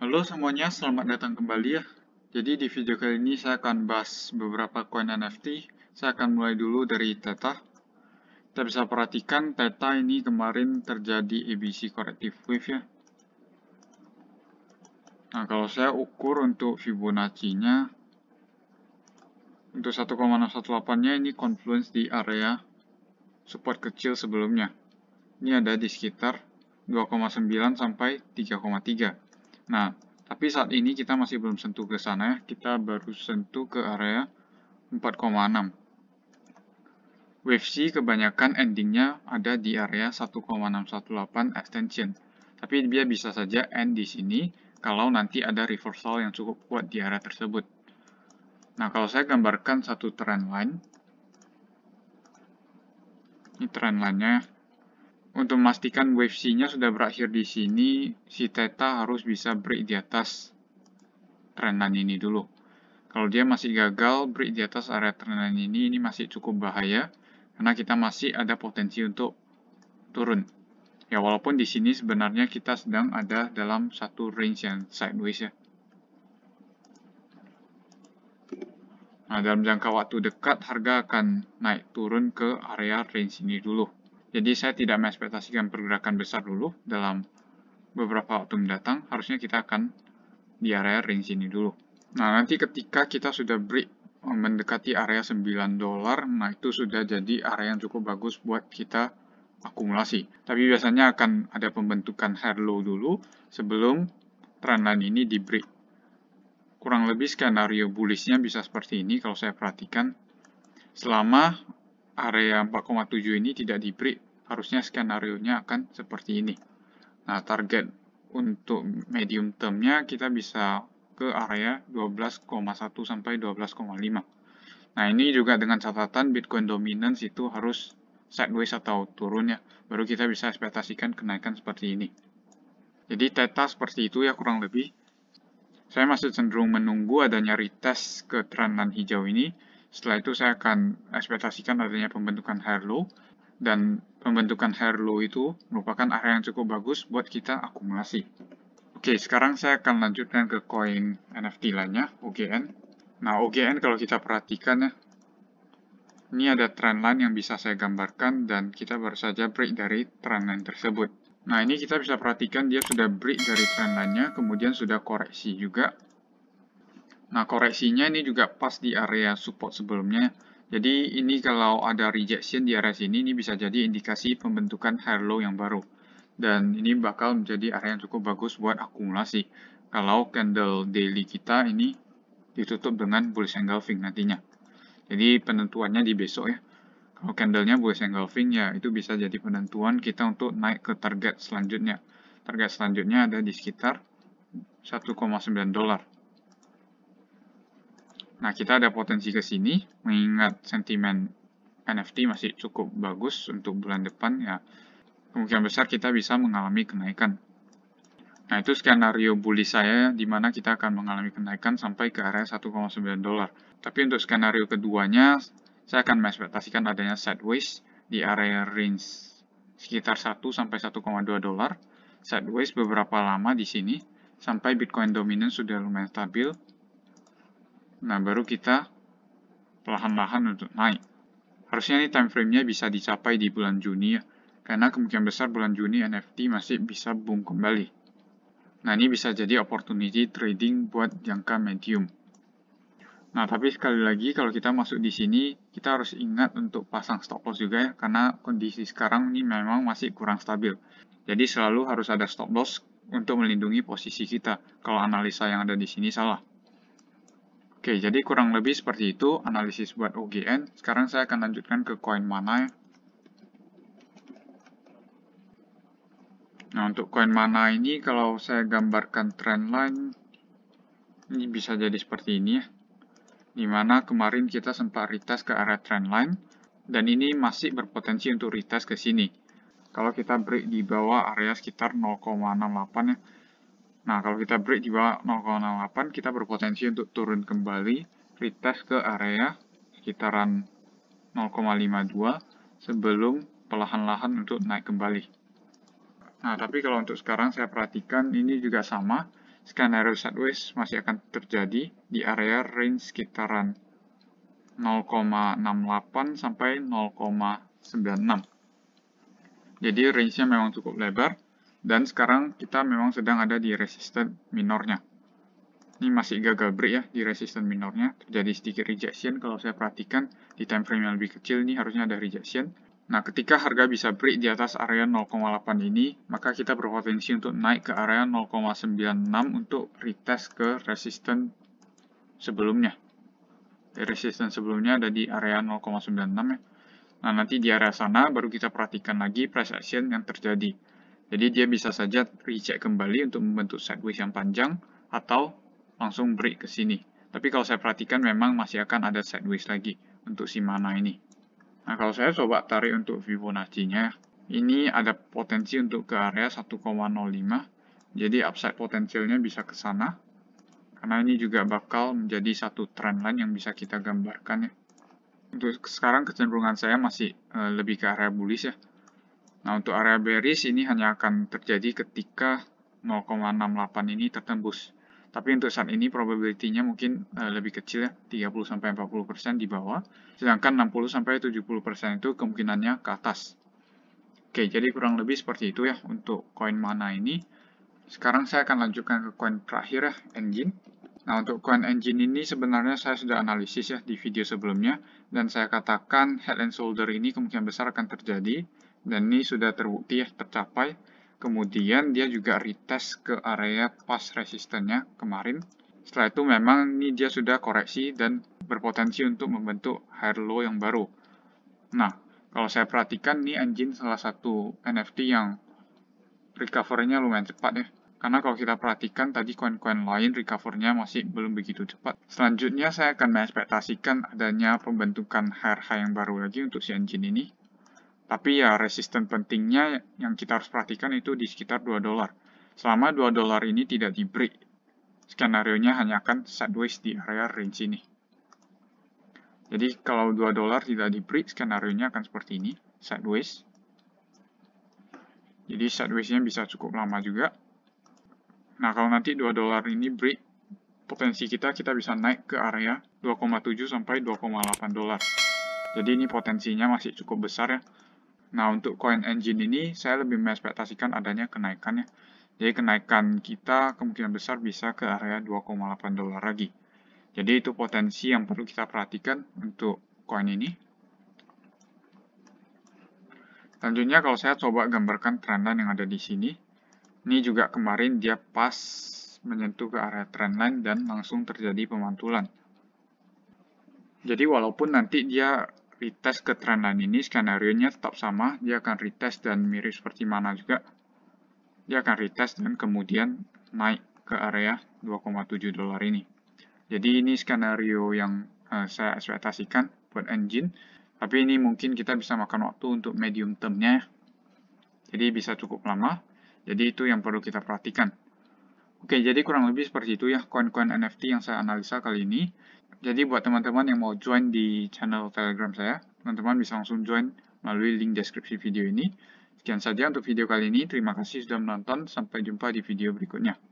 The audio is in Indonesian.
Halo semuanya, selamat datang kembali ya. Jadi di video kali ini saya akan bahas beberapa koin NFT. Saya akan mulai dulu dari Theta. Kita bisa perhatikan Theta ini kemarin terjadi ABC corrective wave ya. Nah kalau saya ukur untuk Fibonacci-nya, untuk 1,618-nya ini confluence di area support kecil sebelumnya. Ini ada di sekitar 2,9 sampai 3,3. Nah, tapi saat ini kita masih belum sentuh ke sana ya. Kita baru sentuh ke area 4,6. Wave C kebanyakan endingnya ada di area 1,618 extension. Tapi dia bisa saja end di sini kalau nanti ada reversal yang cukup kuat di area tersebut. Nah, kalau saya gambarkan satu trend line. Ini trend line-nya untuk memastikan wave C-nya sudah berakhir di sini, si theta harus bisa break di atas trendline ini dulu. Kalau dia masih gagal, break di atas area trendline ini, ini masih cukup bahaya, karena kita masih ada potensi untuk turun. Ya, walaupun di sini sebenarnya kita sedang ada dalam satu range yang sideways ya. Nah, dalam jangka waktu dekat, harga akan naik turun ke area range ini dulu. Jadi saya tidak mengekspektasikan pergerakan besar dulu dalam beberapa waktu mendatang, harusnya kita akan di area range ini dulu. Nah, nanti ketika kita sudah break mendekati area 9 dolar, nah itu sudah jadi area yang cukup bagus buat kita akumulasi. Tapi biasanya akan ada pembentukan hair low dulu sebelum trendline ini di break. Kurang lebih skenario bullishnya bisa seperti ini kalau saya perhatikan. Selama area 4,7 ini tidak diberi, harusnya skenario-nya akan seperti ini. Nah, target untuk medium termnya kita bisa ke area 12,1 sampai 12,5. Nah, ini juga dengan catatan Bitcoin dominance itu harus sideways atau turun ya. Baru kita bisa ekspektasikan kenaikan seperti ini. Jadi teta seperti itu ya kurang lebih. Saya masih cenderung menunggu adanya retest ke trend hijau ini setelah itu saya akan ekspektasikan adanya pembentukan hair low dan pembentukan hair low itu merupakan area yang cukup bagus buat kita akumulasi. Oke, sekarang saya akan lanjutkan ke koin NFT lainnya, OGN. Nah, OGN kalau kita perhatikan ya, ini ada trendline yang bisa saya gambarkan dan kita baru saja break dari trendline tersebut. Nah, ini kita bisa perhatikan dia sudah break dari trendline nya kemudian sudah koreksi juga. Nah, koreksinya ini juga pas di area support sebelumnya. Jadi ini kalau ada rejection di area sini, ini bisa jadi indikasi pembentukan higher low yang baru. Dan ini bakal menjadi area yang cukup bagus buat akumulasi. Kalau candle daily kita ini ditutup dengan bullish engulfing nantinya. Jadi penentuannya di besok ya. Kalau candlenya bullish engulfing ya itu bisa jadi penentuan kita untuk naik ke target selanjutnya. Target selanjutnya ada di sekitar 1,9 dolar. Nah, kita ada potensi ke sini, mengingat sentimen NFT masih cukup bagus untuk bulan depan ya. Kemungkinan besar kita bisa mengalami kenaikan. Nah, itu skenario bullish saya di mana kita akan mengalami kenaikan sampai ke area 1,9 dolar. Tapi untuk skenario keduanya, saya akan mengekspektasikan adanya sideways di area range sekitar 1 sampai 1,2 dolar. Sideways beberapa lama di sini sampai Bitcoin dominance sudah lumayan stabil Nah, baru kita perlahan-lahan untuk naik. Harusnya ini time frame-nya bisa dicapai di bulan Juni ya, karena kemungkinan besar bulan Juni NFT masih bisa boom kembali. Nah, ini bisa jadi opportunity trading buat jangka medium. Nah, tapi sekali lagi kalau kita masuk di sini, kita harus ingat untuk pasang stop loss juga ya, karena kondisi sekarang ini memang masih kurang stabil. Jadi selalu harus ada stop loss untuk melindungi posisi kita kalau analisa yang ada di sini salah. Oke, jadi kurang lebih seperti itu analisis buat OGN. Sekarang saya akan lanjutkan ke koin mana. Ya. Nah, untuk koin mana ini kalau saya gambarkan trendline ini bisa jadi seperti ini ya. Dimana kemarin kita sempat retest ke area trendline dan ini masih berpotensi untuk retest ke sini. Kalau kita break di bawah area sekitar 0,68 ya, Nah, kalau kita break di bawah 0,08, kita berpotensi untuk turun kembali, retest ke area sekitaran 0,52 sebelum perlahan-lahan untuk naik kembali. Nah, tapi kalau untuk sekarang saya perhatikan ini juga sama, skenario sideways masih akan terjadi di area range sekitaran 0,68 sampai 0,96. Jadi range-nya memang cukup lebar, dan sekarang kita memang sedang ada di resisten minornya. Ini masih gagal break ya di resisten minornya. Terjadi sedikit rejection kalau saya perhatikan di time frame yang lebih kecil ini harusnya ada rejection. Nah, ketika harga bisa break di atas area 0,8 ini, maka kita berpotensi untuk naik ke area 0,96 untuk retest ke resisten sebelumnya. Eh, resisten sebelumnya ada di area 0,96 ya. Nah, nanti di area sana baru kita perhatikan lagi price action yang terjadi. Jadi dia bisa saja reject kembali untuk membentuk sideways yang panjang atau langsung break ke sini. Tapi kalau saya perhatikan memang masih akan ada sideways lagi untuk si mana ini. Nah kalau saya coba tarik untuk Fibonacci-nya, ini ada potensi untuk ke area 1,05. Jadi upside potensialnya bisa ke sana. Karena ini juga bakal menjadi satu trendline yang bisa kita gambarkan ya. Untuk sekarang kecenderungan saya masih eh, lebih ke area bullish ya Nah, untuk area bearish ini hanya akan terjadi ketika 0,68 ini tertembus. Tapi untuk saat ini probability-nya mungkin eh, lebih kecil ya, 30-40% di bawah. Sedangkan 60-70% itu kemungkinannya ke atas. Oke, jadi kurang lebih seperti itu ya untuk koin mana ini. Sekarang saya akan lanjutkan ke koin terakhir ya, engine. Nah, untuk koin engine ini sebenarnya saya sudah analisis ya di video sebelumnya. Dan saya katakan head and shoulder ini kemungkinan besar akan terjadi dan ini sudah terbukti ya, tercapai. Kemudian dia juga retest ke area pas resistennya kemarin. Setelah itu memang ini dia sudah koreksi dan berpotensi untuk membentuk higher low yang baru. Nah, kalau saya perhatikan ini anjing salah satu NFT yang recovernya lumayan cepat ya. Karena kalau kita perhatikan tadi koin-koin lain recovernya masih belum begitu cepat. Selanjutnya saya akan mengekspektasikan adanya pembentukan higher high yang baru lagi untuk si anjing ini. Tapi ya resisten pentingnya yang kita harus perhatikan itu di sekitar 2 dolar. Selama 2 dolar ini tidak di break, skenario-nya hanya akan sideways di area range ini. Jadi kalau 2 dolar tidak di break, skenario-nya akan seperti ini, sideways. Jadi sideways-nya bisa cukup lama juga. Nah kalau nanti 2 dolar ini break, potensi kita kita bisa naik ke area 2,7 sampai 2,8 dolar. Jadi ini potensinya masih cukup besar ya. Nah, untuk coin engine ini saya lebih mengekspektasikan adanya kenaikan ya. Jadi kenaikan kita kemungkinan besar bisa ke area 2,8 dolar lagi. Jadi itu potensi yang perlu kita perhatikan untuk koin ini. Selanjutnya kalau saya coba gambarkan trendline yang ada di sini. Ini juga kemarin dia pas menyentuh ke area trendline dan langsung terjadi pemantulan. Jadi walaupun nanti dia retest ke trendline ini skenario nya tetap sama dia akan retest dan mirip seperti mana juga dia akan retest dan kemudian naik ke area 2,7 dolar ini jadi ini skenario yang uh, saya ekspektasikan buat engine tapi ini mungkin kita bisa makan waktu untuk medium termnya ya. jadi bisa cukup lama jadi itu yang perlu kita perhatikan Oke, jadi kurang lebih seperti itu ya koin-koin NFT yang saya analisa kali ini. Jadi buat teman-teman yang mau join di channel Telegram saya, teman-teman bisa langsung join melalui link deskripsi video ini. Sekian saja untuk video kali ini. Terima kasih sudah menonton. Sampai jumpa di video berikutnya.